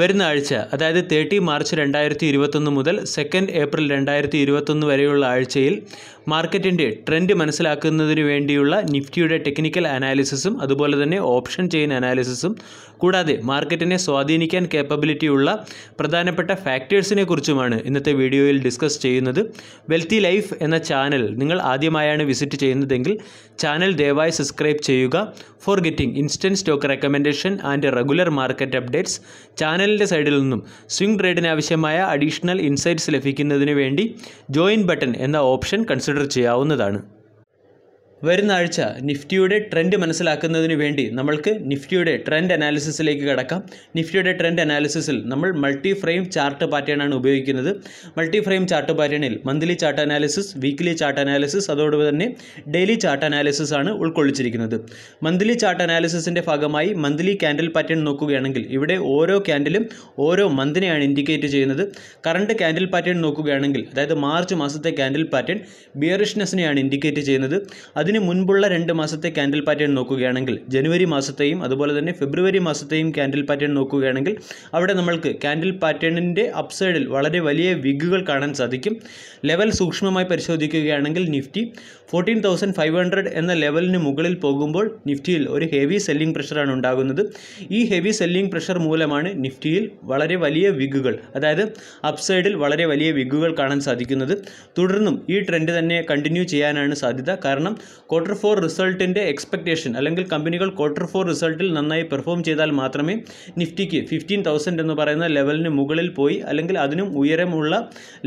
വരുന്ന ആഴ്ച അതായത് തേർട്ടി മാർച്ച് രണ്ടായിരത്തി ഇരുപത്തൊന്ന് മുതൽ സെക്കൻഡ് ഏപ്രിൽ രണ്ടായിരത്തി ഇരുപത്തൊന്ന് വരെയുള്ള ആഴ്ചയിൽ മാർക്കറ്റിൻ്റെ ട്രെൻഡ് മനസ്സിലാക്കുന്നതിന് വേണ്ടിയുള്ള നിഫ്റ്റിയുടെ ടെക്നിക്കൽ അനാലിസിസും അതുപോലെ തന്നെ ഓപ്ഷൻ ചെയിൻ അനാലിസിസും കൂടാതെ മാർക്കറ്റിനെ സ്വാധീനിക്കാൻ കേപ്പബിലിറ്റിയുള്ള പ്രധാനപ്പെട്ട ഫാക്ടേഴ്സിനെ കുറിച്ചുമാണ് ഇന്നത്തെ വീഡിയോയിൽ ഡിസ്കസ് ചെയ്യുന്നത് വെൽത്തി ലൈഫ് എന്ന ചാനൽ നിങ്ങൾ ആദ്യമായാണ് വിസിറ്റ് ചെയ്യുന്നതെങ്കിൽ ചാനൽ ദയവായി സബ്സ്ക്രൈബ് ചെയ്യുക for getting instant stock recommendation and regular market updates channel ചാനലിൻ്റെ സൈഡിൽ നിന്നും സ്വിംഗ് ട്രേഡിന് ആവശ്യമായ അഡീഷണൽ ഇൻസൈറ്റ്സ് ലഭിക്കുന്നതിന് വേണ്ടി ജോയിൻ ബട്ടൺ എന്ന ഓപ്ഷൻ കൺസിഡർ ചെയ്യാവുന്നതാണ് വരുന്ന ആഴ്ച നിഫ്റ്റിയുടെ ട്രെൻഡ് മനസ്സിലാക്കുന്നതിന് വേണ്ടി നമ്മൾക്ക് നിഫ്റ്റിയുടെ ട്രെൻഡ് അനാലിസിസിലേക്ക് കടക്കാം നിഫ്റ്റിയുടെ ട്രെൻഡ് അനാലിസിസിൽ നമ്മൾ മൾട്ടി ഫ്രെയിം ചാർട്ട് പാറ്റേണാണ് ഉപയോഗിക്കുന്നത് മൾട്ടി ഫ്രെയിം ചാർട്ട് പാറ്റേണിൽ monthly chart analysis weekly chart analysis അതോടൊപ്പം തന്നെ ഡെയിലി ചാർട്ട് അനാലിസിസ് ആണ് ഉൾക്കൊള്ളിച്ചിരിക്കുന്നത് മന്ത്ലി ചാർട്ട് അനാലിസിസിൻ്റെ ഭാഗമായി മന്ത്ലി ക്യാൻഡിൽ പാറ്റേൺ നോക്കുകയാണെങ്കിൽ ഇവിടെ ഓരോ ക്യാൻഡിലും ഓരോ മന്തിനെയാണ് ഇൻഡിക്കേറ്റ് ചെയ്യുന്നത് കറണ്ട് ക്യാൻഡിൽ പാറ്റേൺ നോക്കുകയാണെങ്കിൽ അതായത് മാർച്ച് മാസത്തെ ക്യാൻഡിൽ പാറ്റേൺ ബിയറിഷ്നെസ്സിനെയാണ് ഇൻഡിക്കേറ്റ് ചെയ്യുന്നത് അതിന് ഇതിന് മുൻപുള്ള രണ്ട് മാസത്തെ ക്യാൻഡിൽ പാറ്റേൺ നോക്കുകയാണെങ്കിൽ ജനുവരി മാസത്തെയും അതുപോലെ തന്നെ ഫെബ്രുവരി മാസത്തെയും ക്യാൻഡിൽ പാറ്റേൺ നോക്കുകയാണെങ്കിൽ അവിടെ നമ്മൾക്ക് ക്യാൻഡിൽ പാറ്റേണിൻ്റെ അപ്സൈഡിൽ വളരെ വലിയ വിഗുകൾ കാണാൻ സാധിക്കും ലെവൽ സൂക്ഷ്മമായി പരിശോധിക്കുകയാണെങ്കിൽ Nifty fourteen thousand five hundred എന്ന ലെവലിന് മുകളിൽ പോകുമ്പോൾ നിഫ്റ്റിയിൽ ഒരു ഹെവി സെല്ലിംഗ് പ്രഷറാണ് ഉണ്ടാകുന്നത് ഈ ഹെവി സെല്ലിംഗ് പ്രഷർ മൂലമാണ് നിഫ്റ്റിയിൽ വളരെ വലിയ വിഗുകൾ അതായത് അപ്സൈഡിൽ വളരെ വലിയ വിഗുകൾ കാണാൻ സാധിക്കുന്നത് തുടർന്നും ഈ ട്രെൻഡ് തന്നെ കണ്ടിന്യൂ ചെയ്യാനാണ് സാധ്യത കാരണം ക്വാർട്ടർ ഫോർ റിസൾട്ടിൻ്റെ എക്സ്പെക്റ്റേഷൻ അല്ലെങ്കിൽ കമ്പനികൾ ക്വാർട്ടർ ഫോർ റിസൾട്ടിൽ നന്നായി പെർഫോം ചെയ്താൽ മാത്രമേ നിഫ്റ്റിക്ക് ഫിഫ്റ്റീൻ തൗസൻഡ് എന്ന് പറയുന്ന ലെവലിന് മുകളിൽ പോയി അല്ലെങ്കിൽ അതിനും ഉയരമുള്ള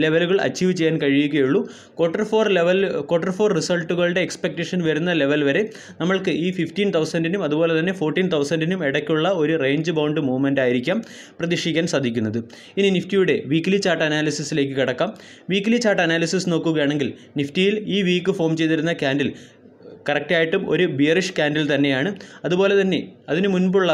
ലെവലുകൾ അച്ചീവ് ചെയ്യാൻ കഴിയുകയുള്ളൂ quarter four level quarter four റിസൾട്ടുകളുടെ എക്സ്പെക്റ്റേഷൻ വരുന്ന ലെവൽ വരെ നമ്മൾക്ക് ഈ ഫിഫ്റ്റീൻ തൗസൻഡിനും അതുപോലെ തന്നെ ഫോർട്ടീൻ തൗസൻഡിനും ഇടയ്ക്കുള്ള ഒരു റേഞ്ച് ബൗണ്ട് മൂവ്മെൻ്റ് ആയിരിക്കാം പ്രതീക്ഷിക്കാൻ സാധിക്കുന്നത് ഇനി നിഫ്റ്റിയുടെ വീക്ക്ലി ചാർട്ട് അനാലിസിസിലേക്ക് കടക്കാം വീക്ക്ലി ചാർട്ട് അനാലിസിസ് നോക്കുകയാണെങ്കിൽ നിഫ്റ്റിയിൽ ഈ വീക്ക് ഫോം ചെയ്തിരുന്ന ക്യാൻഡിൽ കറക്റ്റായിട്ടും ഒരു ബിയറിഷ് ക്യാൻഡിൽ തന്നെയാണ് അതുപോലെ തന്നെ അതിന് മുൻപുള്ള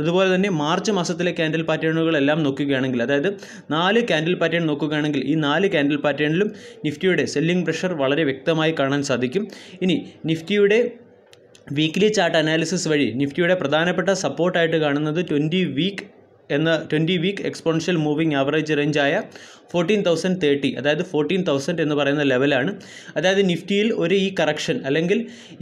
അതുപോലെ തന്നെ മാർച്ച് മാസത്തിലെ ക്യാൻഡിൽ പാറ്റേണുകളെല്ലാം നോക്കുകയാണെങ്കിൽ അതായത് നാല് ക്യാൻഡിൽ പാറ്റേൺ നോക്കുകയാണെങ്കിൽ ഈ നാല് ക്യാൻഡിൽ പാറ്റേണിലും നിഫ്റ്റിയുടെ സെല്ലിംഗ് പ്രഷർ വളരെ വ്യക്തമായി കാണാൻ സാധിക്കും ഇനി നിഫ്റ്റിയുടെ വീക്ക്ലി ചാർട്ട് അനാലിസിസ് വഴി നിഫ്റ്റിയുടെ പ്രധാനപ്പെട്ട സപ്പോർട്ടായിട്ട് കാണുന്നത് ട്വൻറ്റി വീക്ക് എന്ന twenty week exponential moving average ആയ ഫോർട്ടീൻ തൗസൻഡ് തേർട്ടി അതായത് ഫോർട്ടീൻ തൗസൻഡ് എന്ന് പറയുന്ന ലെവലാണ് അതായത് നിഫ്റ്റിയിൽ ഒരു ഈ കറക്ഷൻ അല്ലെങ്കിൽ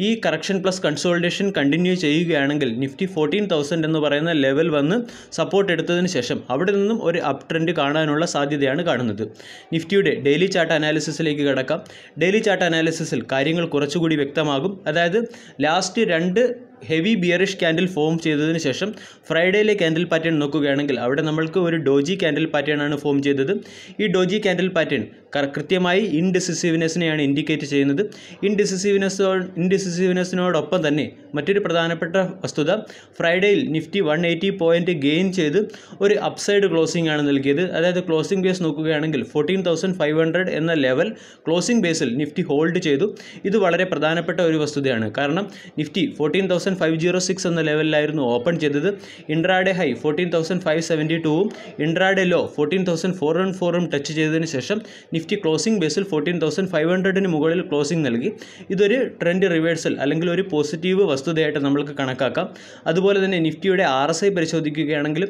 ഈ കറക്ഷൻ പ്ലസ് കൺസോൾട്ടേഷൻ കണ്ടിന്യൂ ചെയ്യുകയാണെങ്കിൽ നിഫ്റ്റി ഫോർട്ടീൻ തൗസൻഡ് എന്ന് പറയുന്ന ലെവൽ വന്ന് സപ്പോർട്ട് എടുത്തതിന് ശേഷം അവിടെ നിന്നും ഒരു അപ് ട്രെൻഡ് കാണാനുള്ള സാധ്യതയാണ് കാണുന്നത് നിഫ്റ്റിയുടെ ഡെയിലി ചാർട്ട് അനാലിസിസിലേക്ക് കടക്കാം ഡെയിലി ചാർട്ട് അനാലിസിസിൽ കാര്യങ്ങൾ കുറച്ചുകൂടി വ്യക്തമാകും അതായത് ലാസ്റ്റ് രണ്ട് ഹെവി ബിയറിഷ് ക്യാൻഡിൽ ഫോം ചെയ്തതിന് ശേഷം ഫ്രൈഡേയിലെ ക്യാൻഡിൽ പാറ്റേൺ നോക്കുകയാണെങ്കിൽ അവിടെ നമ്മൾക്ക് ഒരു ഡോജി ക്യാൻഡിൽ പാറ്റേൺ ആണ് ഫോം ചെയ്തത് ഈ ഡോജി ക്യാൻഡിൽ പാറ്റേൺ കൃത്യമായി ഇൻഡിസിസീവ്നെസ്സിനെയാണ് ഇൻഡിക്കേറ്റ് ചെയ്യുന്നത് ഇൻഡിസിസീവ്നെസ്സോ ഇൻഡിസിസീവ്നെസ്സിനോടൊപ്പം തന്നെ മറ്റൊരു പ്രധാനപ്പെട്ട വസ്തുത ഫ്രൈഡേയിൽ Nifty one eighty point gain ചെയ്ത് ഒരു അപ്സൈഡ് ക്ലോസിംഗ് ആണ് നൽകിയത് അതായത് ക്ലോസിംഗ് ബേസ് നോക്കുകയാണെങ്കിൽ ഫോർട്ടീൻ തൗസൻഡ് ഫൈവ് ഹൺഡ്രഡ് എന്ന ലെവൽ ക്ലോസിംഗ് ബേസിൽ നിഫ്റ്റി ഹോൾഡ് ചെയ്തു ഇത് വളരെ പ്രധാനപ്പെട്ട ഒരു വസ്തുതയാണ് കാരണം Nifty fourteen thousand five zero six എന്ന ലെവലിലായിരുന്നു ഓപ്പൺ ചെയ്തത് intraday high fourteen thousand five seventy ടൂവും intraday low fourteen thousand four one ഫോറും ടച്ച് ചെയ്തതിന് ശേഷം നിഫ്റ്റി ക്ലോസിംഗ് ബേസിൽ ഫോർട്ടീൻ തൗസൻഡ് ഫൈവ് ഹൺഡ്രഡിന് മുകളിൽ ക്ലോസിംഗ് നൽകി ഇതൊരു ട്രെൻഡ് റിവേഴ്സൽ അല്ലെങ്കിൽ ഒരു പോസിറ്റീവ് വസ്തുതയായിട്ട് നമ്മൾക്ക് കണക്കാക്കാം അതുപോലെ തന്നെ നിഫ്റ്റിയുടെ ആർ എസ് ഐ പരിശോധിക്കുകയാണെങ്കിൽ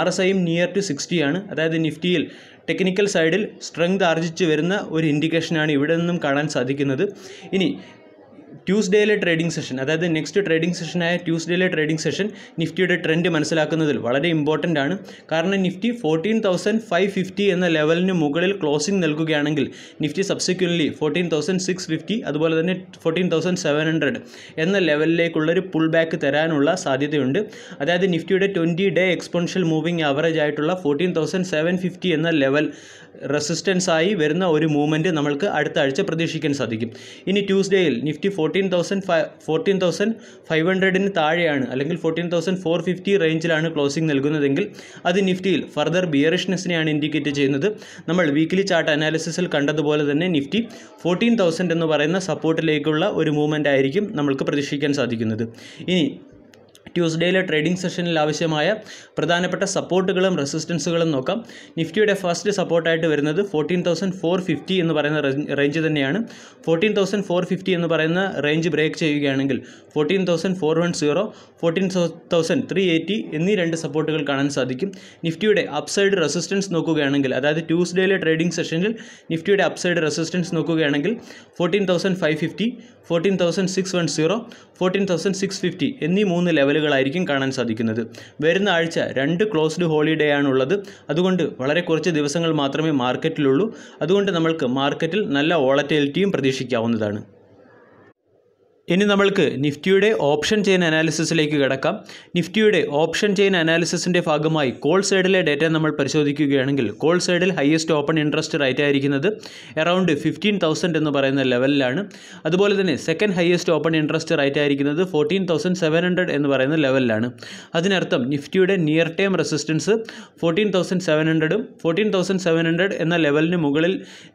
ആർ എസ് ഐയും നിയർ ടു സിക്സ്റ്റിയാണ് അതായത് നിഫ്റ്റിയിൽ ടെക്നിക്കൽ സൈഡിൽ സ്ട്രെങ്ത് ആർജിച്ച് വരുന്ന ഒരു ഇൻഡിക്കേഷനാണ് ഇവിടെ നിന്നും കാണാൻ സാധിക്കുന്നത് ഇനി ട്യൂസ്ഡേയിലെ ട്രേഡിംഗ് സെഷൻ അതായത് നെക്സ്റ്റ് ട്രേഡിംഗ് സെഷനായ ട്യൂസ്ഡേയിലെ ട്രേഡിംഗ് സെഷൻ നിഫ്റ്റിയുടെ ട്രെൻഡ് മനസ്സിലാക്കുന്നതിൽ വളരെ ഇമ്പോർട്ടൻ്റ് ആണ് കാരണം Nifty fourteen thousand five fifty എന്ന ലെവലിന് മുകളിൽ ക്ലോസിംഗ് നൽകുകയാണെങ്കിൽ Nifty subsequently fourteen thousand six fifty അതുപോലെ തന്നെ ഫോർട്ടീൻ തൗസൻഡ് സെവൻ ഹൺഡ്രഡ് എന്ന ലെവലിലേക്കുള്ളൊരു പുൾ ബാക്ക് തരാനുള്ള സാധ്യതയുണ്ട് അതായത് നിഫ്റ്റിയുടെ twenty day exponential moving average ആയിട്ടുള്ള ഫോർട്ടീൻ തൗസൻഡ് സെവൻ ഫിഫ്റ്റി എന്ന ലെവൽ റെസിസ്റ്റൻസ് ആയി വരുന്ന ഒരു മൂവ്മെൻറ്റ് നമ്മൾക്ക് അടുത്ത ആഴ്ച പ്രതീക്ഷിക്കാൻ സാധിക്കും ഇനി ട്യൂസ്ഡേയിൽ Nifty fourteen thousand five fourteen thousand five ഹൺഡ്രഡിന് താഴെയാണ് അല്ലെങ്കിൽ ഫോർട്ടീൻ തൗസൻഡ് ഫോർ ഫിഫ്റ്റി റേഞ്ചിലാണ് ക്ലോസിംഗ് നൽകുന്നതെങ്കിൽ അത് നിഫ്റ്റിയിൽ ഫർദർ ബിയറിഷ്നെസ്സിനെയാണ് ഇൻഡിക്കേറ്റ് ചെയ്യുന്നത് നമ്മൾ വീക്കിലി ചാർട്ട് അനാലിസിസിൽ കണ്ടതുപോലെ തന്നെ നിഫ്റ്റി ഫോർട്ടീൻ തൗസൻഡ് എന്ന് പറയുന്ന സപ്പോർട്ടിലേക്കുള്ള ഒരു മൂവ്മെൻ്റ് ആയിരിക്കും നമ്മൾക്ക് പ്രതീക്ഷിക്കാൻ സാധിക്കുന്നത് ഇനി ട്യൂസ്ഡേയിലെ ട്രേഡിംഗ് സെഷനിൽ ആവശ്യമായ പ്രധാനപ്പെട്ട സപ്പോർട്ടുകളും റെസിസ്റ്റൻസുകളും നോക്കാം നിഫ്റ്റിയുടെ ഫസ്റ്റ് സപ്പോർട്ടായിട്ട് വരുന്നത് ഫോർട്ടീൻ തൗസൻഡ് ഫോർ ഫിഫ്റ്റി എന്ന് പറയുന്ന റേഞ്ച് തന്നെയാണ് ഫോർട്ടീൻ തൗസൻഡ് ഫോർ ഫിഫ്റ്റി എന്ന് പറയുന്ന റേഞ്ച് ബ്രേക്ക് ചെയ്യുകയാണെങ്കിൽ fourteen thousand four one zero fourteen thousand three eighty എന്നീ രണ്ട് സപ്പോർട്ടുകൾ കാണാൻ സാധിക്കും നിഫ്റ്റിയുടെ അപ്സൈഡ് റെസിസ്റ്റൻസ് നോക്കുകയാണെങ്കിൽ അതായത് ട്യൂസ്ഡേയിലെ ട്രേഡിംഗ് സെഷനിൽ നിഫ്റ്റിയുടെ അപ്സൈഡ് റെസിസ്റ്റൻസ് നോക്കുകയാണെങ്കിൽ fourteen thousand five fifty fourteen thousand six one zero fourteen thousand six fifty എന്നീ മൂന്ന് ലെവലുകൾ ഹോളിഡേകളായിരിക്കും കാണാൻ സാധിക്കുന്നത് വരുന്ന ആഴ്ച രണ്ട് ക്ലോസ്ഡ് ഹോളിഡേ ആണുള്ളത് അതുകൊണ്ട് വളരെ കുറച്ച് ദിവസങ്ങൾ മാത്രമേ മാർക്കറ്റിലുള്ളൂ അതുകൊണ്ട് നമ്മൾക്ക് മാർക്കറ്റിൽ നല്ല വോളറ്റിലിറ്റിയും പ്രതീക്ഷിക്കാവുന്നതാണ് ഇനി നമ്മൾക്ക് നിഫ്റ്റിയുടെ ഓപ്ഷൻ ചെയിൻ അനാലിസിസിലേക്ക് കിടക്കാം നിഫ്റ്റിയുടെ ഓപ്ഷൻ ചെയിൻ അനാലിസിസിൻ്റെ ഭാഗമായി കോൾ സൈഡിലെ ഡേറ്റ നമ്മൾ പരിശോധിക്കുകയാണെങ്കിൽ കോൾ സൈഡിൽ ഹയസ്റ്റ് ഓപ്പൺ ഇൻട്രസ്റ്റ് റേറ്റ് ആയിരിക്കുന്നത് അറൌണ്ട് ഫിഫ്റ്റീൻ തൗസൻഡ് എന്ന് പറയുന്ന ലെവലിലാണ് അതുപോലെ തന്നെ second highest open interest rate ആയിരിക്കുന്നത് ഫോർട്ടീൻ തൗസൻഡ് സെവൻ ഹൺഡ്രഡ് എന്ന് പറയുന്ന ലെവലിലാണ് അതിനർത്ഥം നിഫ്റ്റിയുടെ near time resistance fourteen thousand seven ഹൺഡ്രഡും ഫോർട്ടീൻ തൗസൻഡ് സെവൻ ഹൺഡ്രഡ് എന്ന ലെവലിന് മുകളിൽ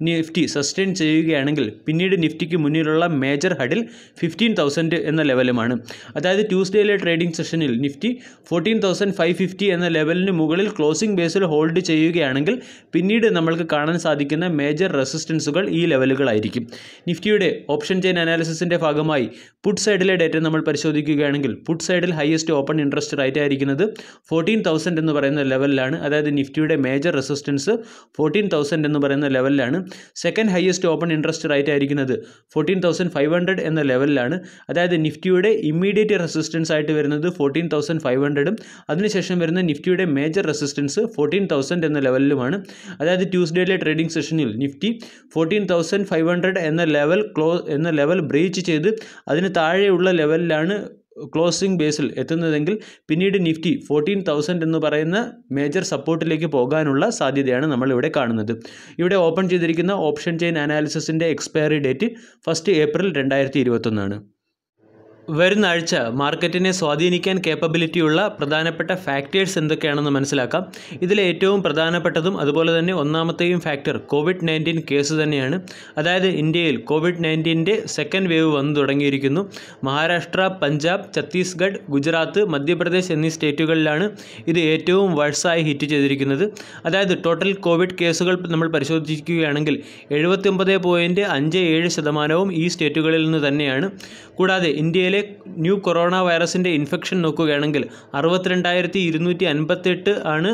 നിഫ്റ്റി സസ്റ്റെയിൻ ചെയ്യുകയാണെങ്കിൽ പിന്നീട് നിഫ്റ്റിക്ക് മുന്നിലുള്ള major hurdle fifteen fifteen thousand എന്ന ലെവലുമാണ് അതായത് ട്യൂസ്ഡേയിലെ ട്രേഡിംഗ് സെഷനിൽ Nifty fourteen thousand five fifty എന്ന ലെവലിന് മുകളിൽ ക്ലോസിംഗ് ബേസിൽ ഹോൾഡ് ചെയ്യുകയാണെങ്കിൽ പിന്നീട് നമ്മൾക്ക് കാണാൻ സാധിക്കുന്ന മേജർ റെസിസ്റ്റൻസുകൾ ഈ ലെവലുകളായിരിക്കും നിഫ്റ്റിയുടെ ഓപ്ഷൻ ചെയിൻ അനാലിസിസിൻ്റെ ഭാഗമായി പുട്ട് സൈഡിലെ ഡേറ്റ നമ്മൾ പരിശോധിക്കുകയാണെങ്കിൽ പുട്ട് സൈഡിൽ ഹയസ്റ്റ് ഓപ്പൺ ഇൻട്രസ്റ്റ് റേറ്റ് ആയിരിക്കുന്നത് ഫോർട്ടീൻ തൗസൻഡ് എന്ന് പറയുന്ന ലെവലിലാണ് അതായത് നിഫ്റ്റിയുടെ മേജർ റെസിസ്റ്റൻസ് ഫോർട്ടീൻ തൗസൻഡ് എന്ന് പറയുന്ന ലെവലിലാണ് second highest open interest rate ആയിരിക്കുന്നത് ഫോർട്ടീൻ തൗസൻഡ് ഫൈവ് ഹൺഡ്രഡ് എന്ന ലെവലിലാണ് ആണ് അതായത് നിഫ്റ്റിയുടെ ഇമ്മീഡിയറ്റ് റെസിസ്റ്റൻസ് ആയിട്ട് വരുന്നത് ഫോർട്ടീൻ തൗസൻഡ് ഫൈവ് ഹൺഡ്രഡും അതിനുശേഷം വരുന്ന നിഫ്റ്റിയുടെ മേജർ റെസിസ്റ്റൻസ് ഫോർട്ടീൻ തൗസൻഡ് എന്ന ലെവലിലുമാണ് അതായത് ട്യൂസ്ഡേയിലെ ട്രേഡിംഗ് സെഷനിൽ Nifty fourteen thousand five hundred എന്ന ലെവൽ ക്ലോ എന്ന ലെവൽ ബ്രീച്ച് ചെയ്ത് അതിന് താഴെയുള്ള ലെവലിലാണ് ക്ലോസിംഗ് ബേസിൽ എത്തുന്നതെങ്കിൽ പിന്നീട് നിഫ്റ്റി ഫോർട്ടീൻ തൗസൻഡ് എന്ന് പറയുന്ന മേജർ സപ്പോർട്ടിലേക്ക് പോകാനുള്ള സാധ്യതയാണ് നമ്മളിവിടെ കാണുന്നത് ഇവിടെ ഓപ്പൺ ചെയ്തിരിക്കുന്ന ഓപ്ഷൻ ചെയിൻ അനാലിസിസിൻ്റെ എക്സ്പയറി ഡേറ്റ് ഫസ്റ്റ് ഏപ്രിൽ രണ്ടായിരത്തി ഇരുപത്തൊന്നാണ് വരുന്ന ആഴ്ച മാർക്കറ്റിനെ സ്വാധീനിക്കാൻ കേപ്പബിലിറ്റിയുള്ള പ്രധാനപ്പെട്ട ഫാക്ടേഴ്സ് എന്തൊക്കെയാണെന്ന് മനസ്സിലാക്കാം ഇതിലെ ഏറ്റവും പ്രധാനപ്പെട്ടതും അതുപോലെ തന്നെ ഒന്നാമത്തെയും ഫാക്ടർ കോവിഡ് നയൻറ്റീൻ കേസ് തന്നെയാണ് അതായത് ഇന്ത്യയിൽ കോവിഡ് നയൻറ്റീൻ്റെ സെക്കൻഡ് വേവ് വന്നു തുടങ്ങിയിരിക്കുന്നു മഹാരാഷ്ട്ര പഞ്ചാബ് ഛത്തീസ്ഗഡ് ഗുജറാത്ത് മധ്യപ്രദേശ് എന്നീ സ്റ്റേറ്റുകളിലാണ് ഇത് ഏറ്റവും വഴ്സായി ഹിറ്റ് ചെയ്തിരിക്കുന്നത് അതായത് ടോട്ടൽ കോവിഡ് കേസുകൾ നമ്മൾ പരിശോധിക്കുകയാണെങ്കിൽ എഴുപത്തി ഒമ്പത് പോയിൻറ്റ് അഞ്ച് ഏഴ് ശതമാനവും ഈ സ്റ്റേറ്റുകളിൽ നിന്ന് തന്നെയാണ് കൂടാതെ ഇന്ത്യയിലെ ഇന്ത്യയിലെ ന്യൂ കൊറോണ വൈറസിൻ്റെ ഇൻഫെക്ഷൻ നോക്കുകയാണെങ്കിൽ അറുപത്തിരണ്ടായിരത്തി ഇരുന്നൂറ്റി അൻപത്തെട്ട് ആണ്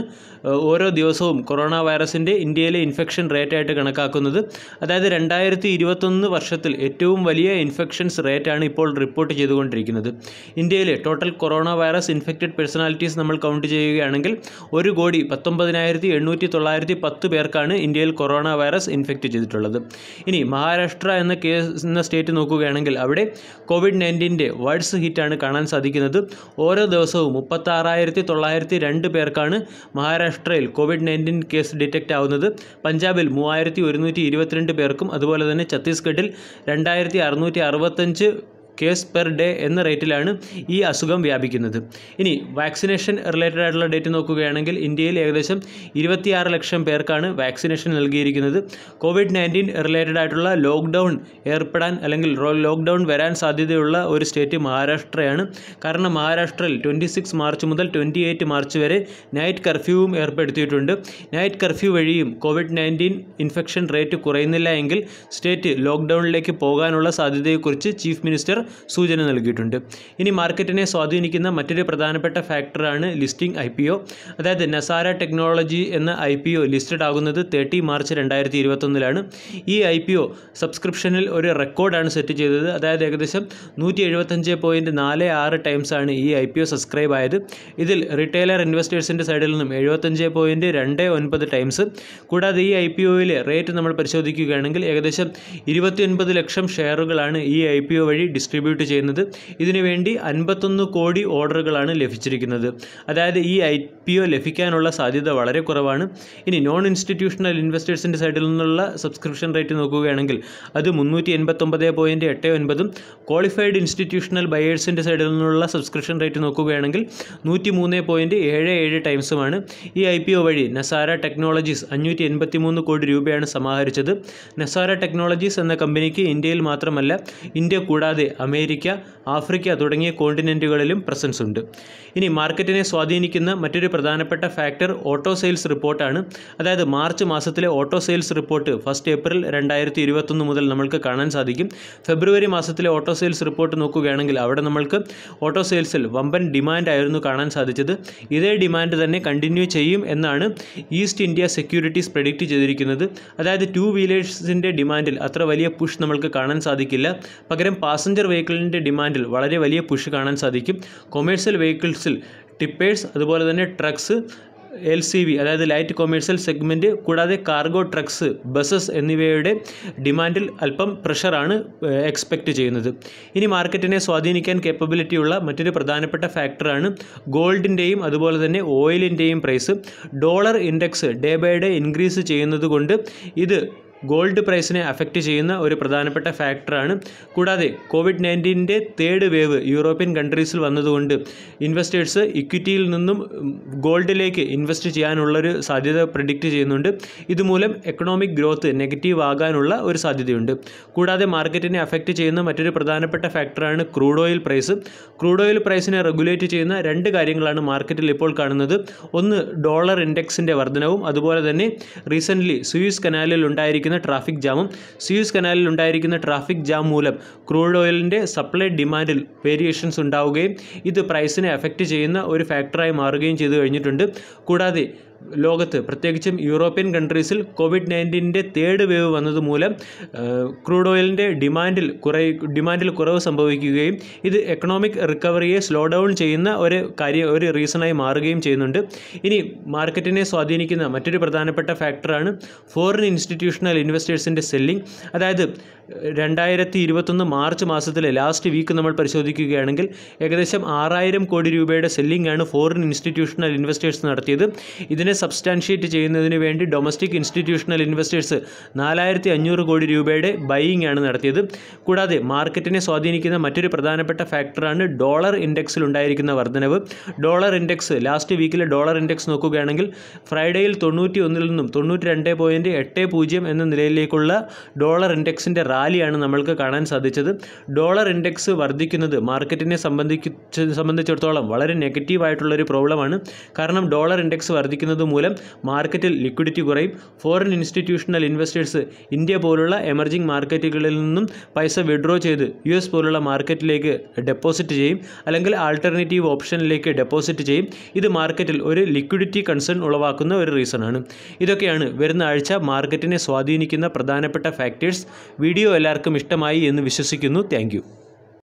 ഓരോ ദിവസവും കൊറോണ വൈറസിൻ്റെ ഇന്ത്യയിലെ ഇൻഫെക്ഷൻ റേറ്റായിട്ട് കണക്കാക്കുന്നത് അതായത് രണ്ടായിരത്തി ഇരുപത്തൊന്ന് വർഷത്തിൽ ഏറ്റവും വലിയ ഇൻഫെക്ഷൻസ് റേറ്റാണ് ഇപ്പോൾ റിപ്പോർട്ട് ചെയ്തുകൊണ്ടിരിക്കുന്നത് ഇന്ത്യയിലെ total corona virus infected personalities നമ്മൾ കൗണ്ട് ചെയ്യുകയാണെങ്കിൽ ഒരു കോടി പത്തൊമ്പതിനായിരത്തി എണ്ണൂറ്റി തൊള്ളായിരത്തി പത്ത് പേർക്കാണ് ഇന്ത്യയിൽ കൊറോണ വൈറസ് ഇൻഫെക്റ്റ് ചെയ്തിട്ടുള്ളത് ഇനി മഹാരാഷ്ട്ര എന്ന കേസ് എന്ന സ്റ്റേറ്റ് നോക്കുകയാണെങ്കിൽ അവിടെ കോവിഡ് നയൻറ്റീൻ്റെ വേർഡ്സ് ഹിറ്റാണ് കാണാൻ സാധിക്കുന്നത് ഓരോ ദിവസവും മുപ്പത്താറായിരത്തി തൊള്ളായിരത്തി രണ്ട് പേർക്കാണ് മഹാരാഷ്ട്രയിൽ കോവിഡ് നയൻറ്റീൻ കേസ് ഡിറ്റക്റ്റ് ആവുന്നത് പഞ്ചാബിൽ മൂവായിരത്തി ഒരുന്നൂറ്റി ഇരുപത്തിരണ്ട് പേർക്കും അതുപോലെ തന്നെ ഛത്തീസ്ഗഡിൽ രണ്ടായിരത്തി അറുന്നൂറ്റി അറുപത്തഞ്ച് കേസ് പെർ ഡേ എന്ന റേറ്റിലാണ് ഈ അസുഖം വ്യാപിക്കുന്നത് ഇനി വാക്സിനേഷൻ റിലേറ്റഡ് ആയിട്ടുള്ള ഡേറ്റ് നോക്കുകയാണെങ്കിൽ ഇന്ത്യയിൽ ഏകദേശം ഇരുപത്തിയാറ് ലക്ഷം പേർക്കാണ് വാക്സിനേഷൻ നൽകിയിരിക്കുന്നത് കോവിഡ് നയൻറ്റീൻ റിലേറ്റഡ് ആയിട്ടുള്ള ലോക്ക്ഡൗൺ ഏർപ്പെടാൻ അല്ലെങ്കിൽ ലോക്ക്ഡൗൺ വരാൻ സാധ്യതയുള്ള ഒരു സ്റ്റേറ്റ് മഹാരാഷ്ട്രയാണ് കാരണം മഹാരാഷ്ട്രയിൽ ട്വൻറ്റി സിക്സ് മാർച്ച് മുതൽ ട്വൻറ്റി എയ്റ്റ് മാർച്ച് വരെ നൈറ്റ് കർഫ്യൂവും ഏർപ്പെടുത്തിയിട്ടുണ്ട് നൈറ്റ് കർഫ്യൂ വഴിയും കോവിഡ് നയൻറ്റീൻ ഇൻഫെക്ഷൻ റേറ്റ് കുറയുന്നില്ല എങ്കിൽ സ്റ്റേറ്റ് ലോക്ക്ഡൗണിലേക്ക് പോകാനുള്ള സാധ്യതയെക്കുറിച്ച് ചീഫ് മിനിസ്റ്റർ സൂചന നൽകിയിട്ടുണ്ട് ഇനി മാർക്കറ്റിനെ സ്വാധീനിക്കുന്ന മറ്റൊരു പ്രധാനപ്പെട്ട ഫാക്ടറാണ് ലിസ്റ്റിംഗ് ഐ പി ഒ അതായത് നസാര ടെക്നോളജി എന്ന ഐ പി ഒ ലിസ്റ്റഡ് ആകുന്നത് തേർട്ടി മാർച്ച് രണ്ടായിരത്തി ഇരുപത്തൊന്നിലാണ് ഈ ഐ പി ഒ സബ്സ്ക്രിപ്ഷനിൽ ഒരു റെക്കോർഡാണ് സെറ്റ് ചെയ്തത് അതായത് ഏകദേശം നൂറ്റി എഴുപത്തഞ്ച് പോയിൻറ്റ് നാല് ആറ് ടൈംസാണ് ഈ ഐ പി ഒ സബ്സ്ക്രൈബ് ആയത് ഇതിൽ റീറ്റെയിലർ ഇൻവെസ്റ്റേഴ്സിൻ്റെ സൈഡിൽ നിന്നും എഴുപത്തഞ്ച് പോയിൻറ്റ് രണ്ട് ഒൻപത് ടൈംസ് കൂടാതെ ഈ ഐ പി ഒയിലെ റേറ്റ് നമ്മൾ പരിശോധിക്കുകയാണെങ്കിൽ ഏകദേശം ഇരുപത്തിയൊൻപത് ലക്ഷം ഷെയറുകളാണ് ഈ ഐ പി ഒ വഴി ഡിസ്ട്രി ഡിസ്ട്രിബ്യൂട്ട് ചെയ്യുന്നത് ഇതിനുവേണ്ടി അൻപത്തൊന്ന് കോടി ഓർഡറുകളാണ് ലഭിച്ചിരിക്കുന്നത് അതായത് ഈ ഐ പി ഒ ലഭിക്കാനുള്ള സാധ്യത വളരെ കുറവാണ് ഇനി നോൺ ഇൻസ്റ്റിറ്റ്യൂഷണൽ ഇൻവെസ്റ്റേഴ്സിൻ്റെ സൈഡിൽ നിന്നുള്ള സബ്സ്ക്രിപ്ഷൻ റേറ്റ് നോക്കുകയാണെങ്കിൽ അത് മുന്നൂറ്റി എൺപത്തൊമ്പത് പോയിൻറ്റ് എട്ട് ഒൻപതും ക്വാളിഫൈഡ് ഇൻസ്റ്റിറ്റ്യൂഷണൽ ബയേഴ്സിൻ്റെ സൈഡിൽ നിന്നുള്ള സബ്സ്ക്രിപ്ഷൻ റേറ്റ് നോക്കുകയാണെങ്കിൽ നൂറ്റി മൂന്ന് പോയിൻറ്റ് ഏഴ് ഏഴ് ടൈംസുമാണ് ഈ ഐ പി ഒ വഴി നസാര ടെക്നോളജീസ് അഞ്ഞൂറ്റി എൺപത്തി മൂന്ന് കോടി രൂപയാണ് സമാഹരിച്ചത് നസാര ടെക്നോളജീസ് എന്ന കമ്പനിക്ക് ഇന്ത്യയിൽ മാത്രമല്ല ഇന്ത്യ കൂടാതെ അമേരിക്ക ആഫ്രിക്ക തുടങ്ങിയ കോണ്ടിനെൻറ്റുകളിലും പ്രസൻസ് ഉണ്ട് ഇനി മാർക്കറ്റിനെ സ്വാധീനിക്കുന്ന മറ്റൊരു പ്രധാനപ്പെട്ട ഫാക്ടർ ഓട്ടോ സെയിൽസ് റിപ്പോർട്ടാണ് അതായത് മാർച്ച് മാസത്തിലെ auto sales report first April രണ്ടായിരത്തി ഇരുപത്തൊന്ന് മുതൽ നമ്മൾക്ക് കാണാൻ സാധിക്കും ഫെബ്രുവരി മാസത്തിലെ ഓട്ടോ സെയിൽസ് റിപ്പോർട്ട് നോക്കുകയാണെങ്കിൽ അവിടെ നമ്മൾക്ക് ഓട്ടോ സെയിൽസിൽ വമ്പൻ ഡിമാൻഡ് ആയിരുന്നു കാണാൻ സാധിച്ചത് ഇതേ ഡിമാൻഡ് തന്നെ കണ്ടിന്യൂ ചെയ്യും എന്നാണ് ഈസ്റ്റ് ഇന്ത്യ സെക്യൂരിറ്റീസ് പ്രഡിക്റ്റ് ചെയ്തിരിക്കുന്നത് അതായത് ടു വീലേഴ്സിൻ്റെ ഡിമാൻഡിൽ അത്ര വലിയ പുഷ് നമ്മൾക്ക് കാണാൻ സാധിക്കില്ല പകരം പാസഞ്ചർ വെഹിക്കിളിൻ്റെ ഡിമാൻഡിൽ വളരെ വലിയ പുഷ് കാണാൻ സാധിക്കും കൊമേഴ്സ്യൽ വെഹിക്കിൾസിൽ ടിപ്പേഴ്സ് അതുപോലെ തന്നെ ട്രക്സ് എൽ സി വി അതായത് ലൈറ്റ് കൊമേഴ്സ്യൽ സെഗ്മെൻറ്റ് കൂടാതെ കാർഗോ ട്രക്സ് ബസ്സസ് എന്നിവയുടെ ഡിമാൻഡിൽ അല്പം പ്രഷറാണ് എക്സ്പെക്റ്റ് ചെയ്യുന്നത് ഇനി മാർക്കറ്റിനെ സ്വാധീനിക്കാൻ കേപ്പബിലിറ്റിയുള്ള മറ്റൊരു പ്രധാനപ്പെട്ട ഫാക്ടറാണ് ഗോൾഡിൻ്റെയും അതുപോലെ തന്നെ ഓയിലിൻ്റെയും price dollar index day by day increase ചെയ്യുന്നതുകൊണ്ട് ഇത് ഗോൾഡ് പ്രൈസിനെ അഫക്റ്റ് ചെയ്യുന്ന ഒരു പ്രധാനപ്പെട്ട ഫാക്ടറാണ് കൂടാതെ കോവിഡ് നയൻറ്റീൻ്റെ തേർഡ് വേവ് യൂറോപ്യൻ കൺട്രീസിൽ വന്നതുകൊണ്ട് ഇൻവെസ്റ്റേഴ്സ് ഇക്വിറ്റിയിൽ നിന്നും ഗോൾഡിലേക്ക് ഇൻവെസ്റ്റ് ചെയ്യാനുള്ളൊരു സാധ്യത പ്രഡിക്റ്റ് ചെയ്യുന്നുണ്ട് ഇതുമൂലം എക്കണോമിക് ഗ്രോത്ത് നെഗറ്റീവ് ആകാനുള്ള ഒരു സാധ്യതയുണ്ട് കൂടാതെ മാർക്കറ്റിനെ അഫക്റ്റ് ചെയ്യുന്ന മറ്റൊരു പ്രധാനപ്പെട്ട ഫാക്ടറാണ് crude oil price crude oil പ്രൈസിനെ റെഗുലേറ്റ് ചെയ്യുന്ന രണ്ട് കാര്യങ്ങളാണ് മാർക്കറ്റിൽ ഇപ്പോൾ കാണുന്നത് ഒന്ന് ഡോളർ ഇൻഡെക്സിൻ്റെ വർധനവും അതുപോലെ തന്നെ റീസെൻ്റ്ലി സ്വീസ് കനാലിൽ ഉണ്ടായിരിക്കുന്ന ഉണ്ടായിരിക്കുന്ന ട്രാഫിക് ജാമും സ്യൂസ് കനാലിൽ ഉണ്ടായിരിക്കുന്ന ട്രാഫിക് ജാം മൂലം ക്രൂഡ് ഓയിലിൻ്റെ സപ്ലൈ ഡിമാൻഡിൽ വേരിയേഷൻസ് ഉണ്ടാവുകയും ഇത് പ്രൈസിനെ എഫക്റ്റ് ചെയ്യുന്ന ഒരു ഫാക്ടറായി മാറുകയും ചെയ്തു കഴിഞ്ഞിട്ടുണ്ട് കൂടാതെ ലോകത്ത് പ്രത്യേകിച്ചും യൂറോപ്യൻ കൺട്രീസിൽ കോവിഡ് നയൻറ്റീൻ്റെ തേർഡ് വേവ് വന്നത് മൂലം ക്രൂഡ് ഓയിലിൻ്റെ ഡിമാൻഡിൽ കുറേ ഡിമാൻഡിൽ കുറവ് സംഭവിക്കുകയും ഇത് എക്കണോമിക് റിക്കവറിയെ സ്ലോ ഡൗൺ ചെയ്യുന്ന ഒരു കാര്യം ഒരു റീസണായി മാറുകയും ചെയ്യുന്നുണ്ട് ഇനി മാർക്കറ്റിനെ സ്വാധീനിക്കുന്ന മറ്റൊരു പ്രധാനപ്പെട്ട ഫാക്ടറാണ് ഫോറിൻ ഇൻസ്റ്റിറ്റ്യൂഷണൽ ഇൻവെസ്റ്റേഴ്സിൻ്റെ സെല്ലിംഗ് അതായത് രണ്ടായിരത്തി ഇരുപത്തൊന്ന് മാർച്ച് മാസത്തിലെ ലാസ്റ്റ് വീക്ക് നമ്മൾ പരിശോധിക്കുകയാണെങ്കിൽ ഏകദേശം ആറായിരം കോടി രൂപയുടെ സെല്ലിംഗ് ആണ് ഫോറിൻ ഇൻസ്റ്റിറ്റ്യൂഷണൽ ഇൻവെസ്റ്റേഴ്സ് നടത്തിയത് ഇതിനെ ഇതിനെ സബ്സ്റ്റാൻഷിയേറ്റ് ചെയ്യുന്നതിന് വേണ്ടി ഡൊമസ്റ്റിക് ഇൻസ്റ്റിറ്റ്യൂഷണൽ ഇൻവെസ്റ്റേഴ്സ് നാലായിരത്തി അഞ്ഞൂറ് കോടി രൂപയുടെ ബൈയിങ് ആണ് നടത്തിയത് കൂടാതെ മാർക്കറ്റിനെ സ്വാധീനിക്കുന്ന മറ്റൊരു പ്രധാനപ്പെട്ട ഫാക്ടറാണ് ഡോളർ ഇൻഡെക്സിൽ ഉണ്ടായിരിക്കുന്ന വർധനവ് ഡോളർ ഇൻഡെക്സ് ലാസ്റ്റ് വീക്കിലെ ഡോളർ ഇൻഡെക്സ് നോക്കുകയാണെങ്കിൽ ഫ്രൈഡേയിൽ തൊണ്ണൂറ്റി ഒന്നിൽ നിന്നും തൊണ്ണൂറ്റി രണ്ട് പോയിൻറ്റ് എട്ട് പൂജ്യം എന്ന നിലയിലേക്കുള്ള ഡോളർ ഇൻഡെക്സിൻ്റെ റാലിയാണ് നമ്മൾക്ക് കാണാൻ സാധിച്ചത് ഡോളർ ഇൻഡെക്സ് വർദ്ധിക്കുന്നത് മാർക്കറ്റിനെ സംബന്ധിച്ച് സംബന്ധിച്ചിടത്തോളം വളരെ നെഗറ്റീവായിട്ടുള്ളൊരു പ്രോബ്ലമാണ് കാരണം ഡോളർ ഇൻഡെക്സ് വർദ്ധിക്കുന്നത് കുറയുന്നത് മൂലം മാർക്കറ്റിൽ ലിക്വിഡിറ്റി കുറയും ഫോറിൻ ഇൻസ്റ്റിറ്റ്യൂഷണൽ ഇൻവെസ്റ്റേഴ്സ് ഇന്ത്യ പോലുള്ള എമർജിംഗ് മാർക്കറ്റുകളിൽ നിന്നും പൈസ വിഡ്രോ ചെയ്ത് യു എസ് പോലുള്ള മാർക്കറ്റിലേക്ക് ഡെപ്പോസിറ്റ് ചെയ്യും അല്ലെങ്കിൽ ആൾട്ടർനേറ്റീവ് ഓപ്ഷനിലേക്ക് ഡെപ്പോസിറ്റ് ചെയ്യും ഇത് മാർക്കറ്റിൽ ഒരു ലിക്വിഡിറ്റി കൺസേൺ ഉളവാക്കുന്ന ഒരു റീസണാണ് ഇതൊക്കെയാണ് വരുന്ന ആഴ്ച മാർക്കറ്റിനെ സ്വാധീനിക്കുന്ന പ്രധാനപ്പെട്ട ഫാക്ടേഴ്സ് വീഡിയോ എല്ലാവർക്കും ഇഷ്ടമായി എന്ന് വിശ്വസിക്കുന്നു താങ്ക്